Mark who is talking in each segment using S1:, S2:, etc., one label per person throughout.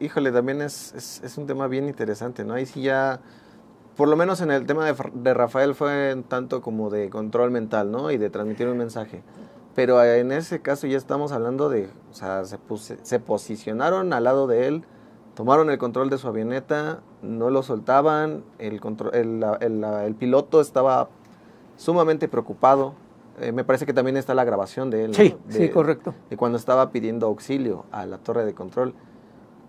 S1: híjole, también es, es, un tema bien interesante, ¿no? Ahí sí ya, por lo menos en el tema de, Rafael fue tanto como de control mental, ¿no? Y de transmitir un mensaje. Pero en ese caso ya estamos hablando de, o sea, se, se posicionaron al lado de él, tomaron el control de su avioneta, no lo soltaban, el, control, el, piloto estaba sumamente preocupado. Eh, me parece que también está la grabación de él. Sí, sí, correcto. Y cuando estaba pidiendo auxilio a la torre de control.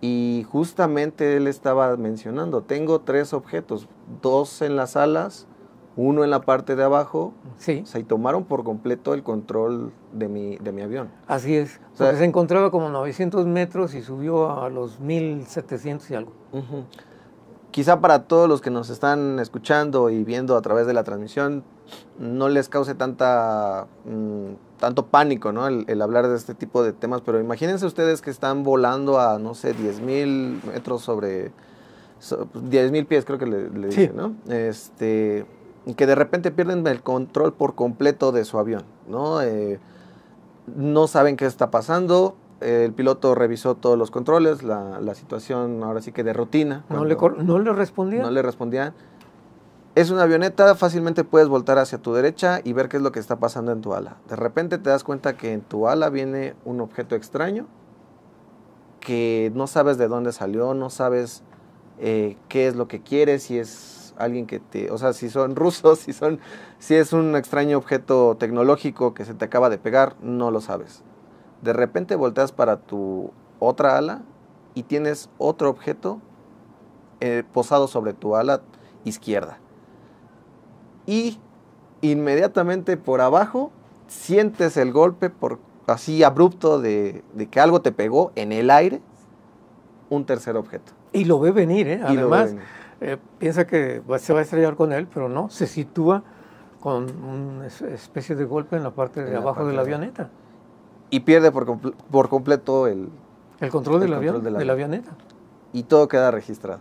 S1: Y justamente él estaba mencionando, tengo tres objetos, dos en las alas, uno en la parte de abajo. Sí. O y tomaron por completo el control de mi, de mi avión. Así es. se
S2: encontraba como 900 metros y subió a los 1700 y algo
S1: quizá para todos los que nos están escuchando y viendo a través de la transmisión, no les cause tanta, mm, tanto pánico el, hablar de este tipo de temas, pero imagínense ustedes que están volando a, no sé, mil metros sobre, 10 10.000 pies creo que le, le ¿no? Este, que de repente pierden el control por completo de su avión, ¿no? Eh, no saben qué está pasando, el piloto revisó todos los controles, la, situación ahora sí que de rutina. No le, no respondían. No le respondía. Es una avioneta, fácilmente puedes voltar hacia tu derecha y ver qué es lo que está pasando en tu ala. De repente te das cuenta que en tu ala viene un objeto extraño que no sabes de dónde salió, no sabes eh, qué es lo que quiere, si es alguien que te, o sea, si son rusos, si son, si es un extraño objeto tecnológico que se te acaba de pegar, no lo sabes. De repente volteas para tu otra ala y tienes otro objeto eh, posado sobre tu ala izquierda. Y inmediatamente por abajo sientes el golpe por, así abrupto de, que algo te pegó en el aire, un tercer objeto.
S2: Y lo ve venir, ¿eh? Además, eh, piensa que se va a estrellar con él, pero no, se sitúa con una especie de golpe en la parte de abajo de la avioneta
S1: y pierde por, por completo el, control, avión, de la avioneta. Y todo queda registrado.